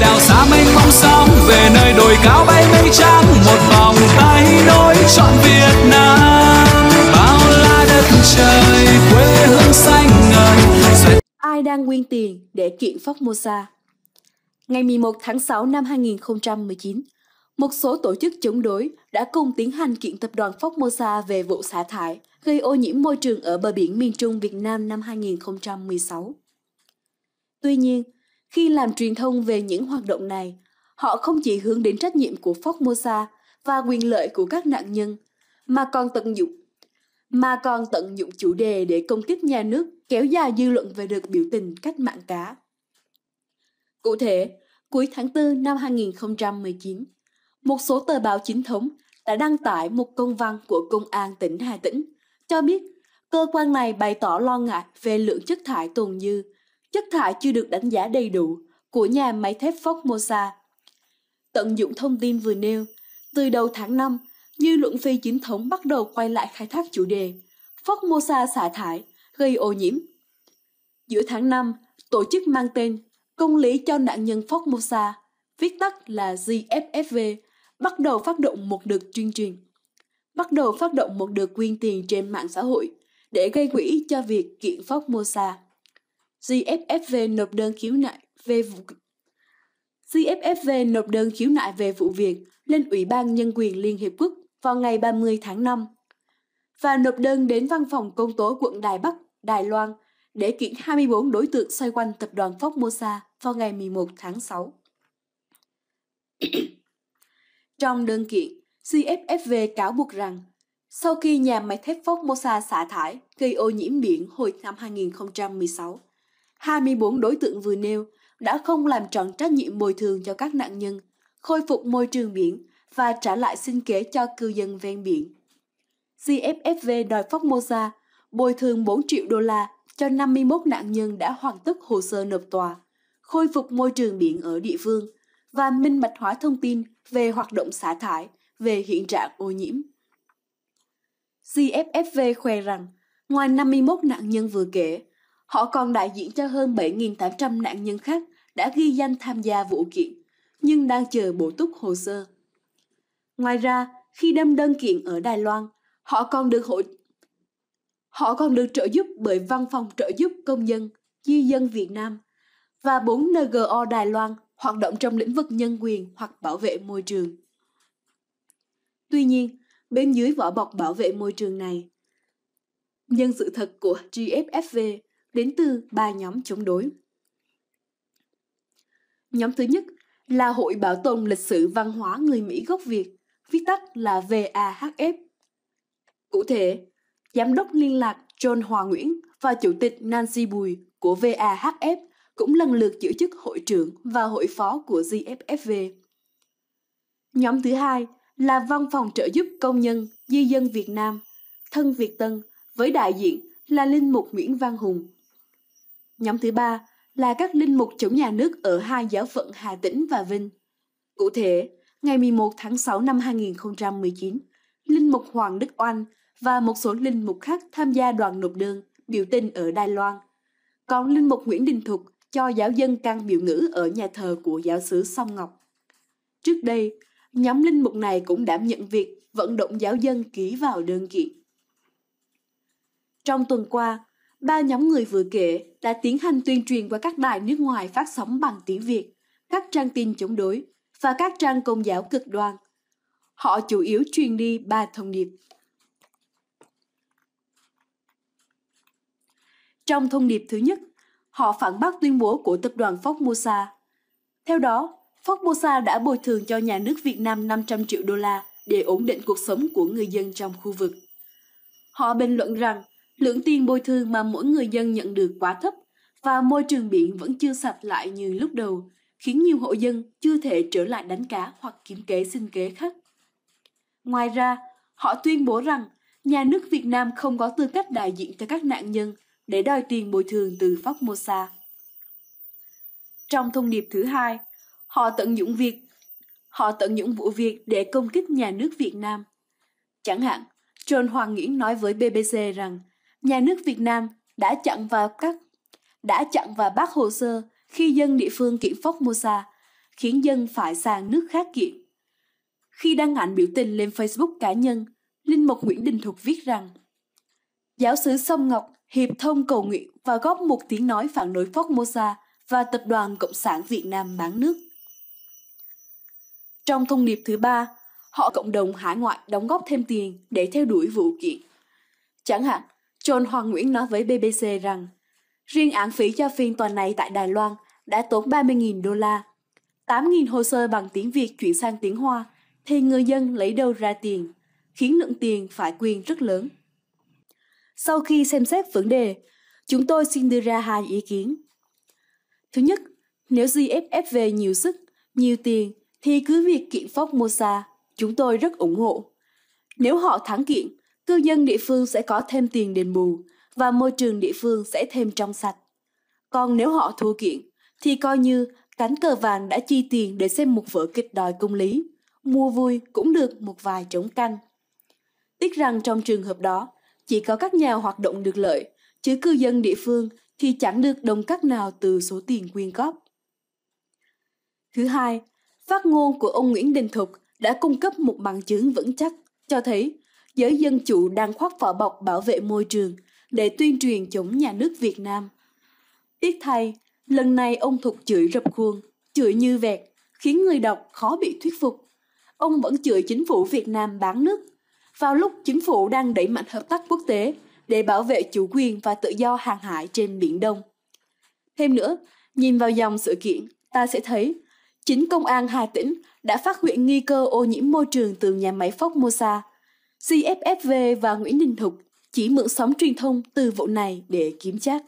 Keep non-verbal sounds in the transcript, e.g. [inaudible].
đào xa mênh mông sóng về nơi đồi cao bay mây trắng một vòng tay nối trọn Việt Nam bao la đất trời quê hương xanh ngời ai đang nguyên tiền để kiện Formosa ngày 11 tháng 6 năm 2019 một số tổ chức chống đối đã cùng tiến hành kiện tập đoàn Formosa về vụ xả thải gây ô nhiễm môi trường ở bờ biển miền Trung Việt Nam năm 2016. Tuy nhiên, khi làm truyền thông về những hoạt động này, họ không chỉ hướng đến trách nhiệm của Formosa và quyền lợi của các nạn nhân, mà còn tận dụng mà còn tận dụng chủ đề để công kích nhà nước kéo dài dư luận về được biểu tình cách mạng cá. Cụ thể, cuối tháng 4 năm 2019, một số tờ báo chính thống đã đăng tải một công văn của Công an tỉnh Hà Tĩnh cho biết cơ quan này bày tỏ lo ngại về lượng chất thải tồn dư chất thải chưa được đánh giá đầy đủ của nhà máy thép Formosa. Tận dụng thông tin vừa nêu, từ đầu tháng 5, dư luận phi chính thống bắt đầu quay lại khai thác chủ đề Formosa xả thải, gây ô nhiễm. Giữa tháng 5, tổ chức mang tên Công lý cho nạn nhân Formosa, viết tắt là GFFV, bắt đầu phát động một đợt chuyên truyền. Bắt đầu phát động một đợt quyên tiền trên mạng xã hội để gây quỹ cho việc kiện Formosa. GFFV nộp đơn khiếu nại về vụ GFFV nộp đơn khiếu nại về vụ việc lên Ủy ban Nhân quyền Liên Hiệp Quốc vào ngày 30 tháng 5 và nộp đơn đến Văn phòng Công tố quận Đài Bắc, Đài Loan để kiện 24 đối tượng xoay quanh tập đoàn Formosa vào ngày 11 tháng 6. [coughs] Trong đơn kiện, CFFV cáo buộc rằng sau khi nhà máy thép Formosa xả thải gây ô nhiễm biển hồi năm 2016, 24 đối tượng vừa nêu đã không làm tròn trách nhiệm bồi thường cho các nạn nhân, khôi phục môi trường biển và trả lại sinh kế cho cư dân ven biển. GFFV đòi Formosa bồi thường 4 triệu đô la cho 51 nạn nhân đã hoàn tất hồ sơ nộp tòa, khôi phục môi trường biển ở địa phương và minh bạch hóa thông tin về hoạt động xả thải, về hiện trạng ô nhiễm. GFFV khoe rằng, ngoài 51 nạn nhân vừa kể, Họ còn đại diện cho hơn 7.800 nạn nhân khác đã ghi danh tham gia vụ kiện, nhưng đang chờ bổ túc hồ sơ. Ngoài ra, khi đâm đơn kiện ở Đài Loan, họ còn được hỗ Họ còn được trợ giúp bởi Văn phòng trợ giúp công dân, di dân Việt Nam và 4 NGO Đài Loan hoạt động trong lĩnh vực nhân quyền hoặc bảo vệ môi trường. Tuy nhiên, bên dưới vỏ bọc bảo vệ môi trường này, nhân sự thật của GFFV đến từ ba nhóm chống đối. Nhóm thứ nhất là Hội Bảo tồn Lịch sử Văn hóa Người Mỹ gốc Việt, viết tắt là VAHF. Cụ thể, Giám đốc liên lạc John Hòa Nguyễn và Chủ tịch Nancy Bùi của VAHF cũng lần lượt giữ chức hội trưởng và hội phó của GFFV. Nhóm thứ hai là Văn phòng trợ giúp công nhân di dân Việt Nam, thân Việt Tân với đại diện là Linh Mục Nguyễn Văn Hùng, Nhóm thứ ba là các linh mục chống nhà nước ở hai giáo phận Hà Tĩnh và Vinh. Cụ thể, ngày 11 tháng 6 năm 2019, linh mục Hoàng Đức Oanh và một số linh mục khác tham gia đoàn nộp đơn biểu tình ở Đài Loan. Còn linh mục Nguyễn Đình Thục cho giáo dân can biểu ngữ ở nhà thờ của giáo xứ Song Ngọc. Trước đây, nhóm linh mục này cũng đảm nhận việc vận động giáo dân ký vào đơn kiện. Trong tuần qua, Ba nhóm người vừa kể đã tiến hành tuyên truyền qua các đài nước ngoài phát sóng bằng tiếng Việt, các trang tin chống đối và các trang công giáo cực đoan. Họ chủ yếu truyền đi ba thông điệp. Trong thông điệp thứ nhất, họ phản bác tuyên bố của tập đoàn Formosa. Theo đó, Formosa đã bồi thường cho nhà nước Việt Nam 500 triệu đô la để ổn định cuộc sống của người dân trong khu vực. Họ bình luận rằng lượng tiền bồi thường mà mỗi người dân nhận được quá thấp và môi trường biển vẫn chưa sạch lại như lúc đầu, khiến nhiều hộ dân chưa thể trở lại đánh cá hoặc kiếm kế sinh kế khác. Ngoài ra, họ tuyên bố rằng nhà nước Việt Nam không có tư cách đại diện cho các nạn nhân để đòi tiền bồi thường từ Formosa. Trong thông điệp thứ hai, họ tận dụng việc họ tận dụng vụ việc để công kích nhà nước Việt Nam. Chẳng hạn, John Hoàng Nghĩa nói với BBC rằng nhà nước Việt Nam đã chặn và cắt đã chặn và bác hồ sơ khi dân địa phương kiện Phóc khiến dân phải sang nước khác kiện. Khi đăng ảnh biểu tình lên Facebook cá nhân, Linh Mục Nguyễn Đình Thục viết rằng Giáo sứ Sông Ngọc hiệp thông cầu nguyện và góp một tiếng nói phản đối Phóc và Tập đoàn Cộng sản Việt Nam bán nước. Trong thông điệp thứ ba, họ cộng đồng hải ngoại đóng góp thêm tiền để theo đuổi vụ kiện. Chẳng hạn, John Hoàng Nguyễn nói với BBC rằng riêng án phí cho phiên tòa này tại Đài Loan đã tốn 30.000 đô la. 8.000 hồ sơ bằng tiếng Việt chuyển sang tiếng Hoa thì người dân lấy đâu ra tiền, khiến lượng tiền phải quyên rất lớn. Sau khi xem xét vấn đề, chúng tôi xin đưa ra hai ý kiến. Thứ nhất, nếu GFFV nhiều sức, nhiều tiền thì cứ việc kiện Phóc Mosa, chúng tôi rất ủng hộ. Nếu họ thắng kiện, cư dân địa phương sẽ có thêm tiền đền bù và môi trường địa phương sẽ thêm trong sạch. Còn nếu họ thua kiện, thì coi như cánh cờ vàng đã chi tiền để xem một vở kịch đòi công lý, mua vui cũng được một vài trống canh. Tiếc rằng trong trường hợp đó, chỉ có các nhà hoạt động được lợi, chứ cư dân địa phương thì chẳng được đồng cắt nào từ số tiền quyên góp. Thứ hai, phát ngôn của ông Nguyễn Đình Thục đã cung cấp một bằng chứng vững chắc cho thấy giới dân chủ đang khoác vỏ bọc bảo vệ môi trường để tuyên truyền chống nhà nước Việt Nam. Tiếc thay, lần này ông Thục chửi rập khuôn, chửi như vẹt, khiến người đọc khó bị thuyết phục. Ông vẫn chửi chính phủ Việt Nam bán nước, vào lúc chính phủ đang đẩy mạnh hợp tác quốc tế để bảo vệ chủ quyền và tự do hàng hải trên Biển Đông. Thêm nữa, nhìn vào dòng sự kiện, ta sẽ thấy chính công an Hà Tĩnh đã phát hiện nguy cơ ô nhiễm môi trường từ nhà máy Phóc Mosa – GFFV và Nguyễn Đình Thục chỉ mượn sóng truyền thông từ vụ này để kiếm chắc.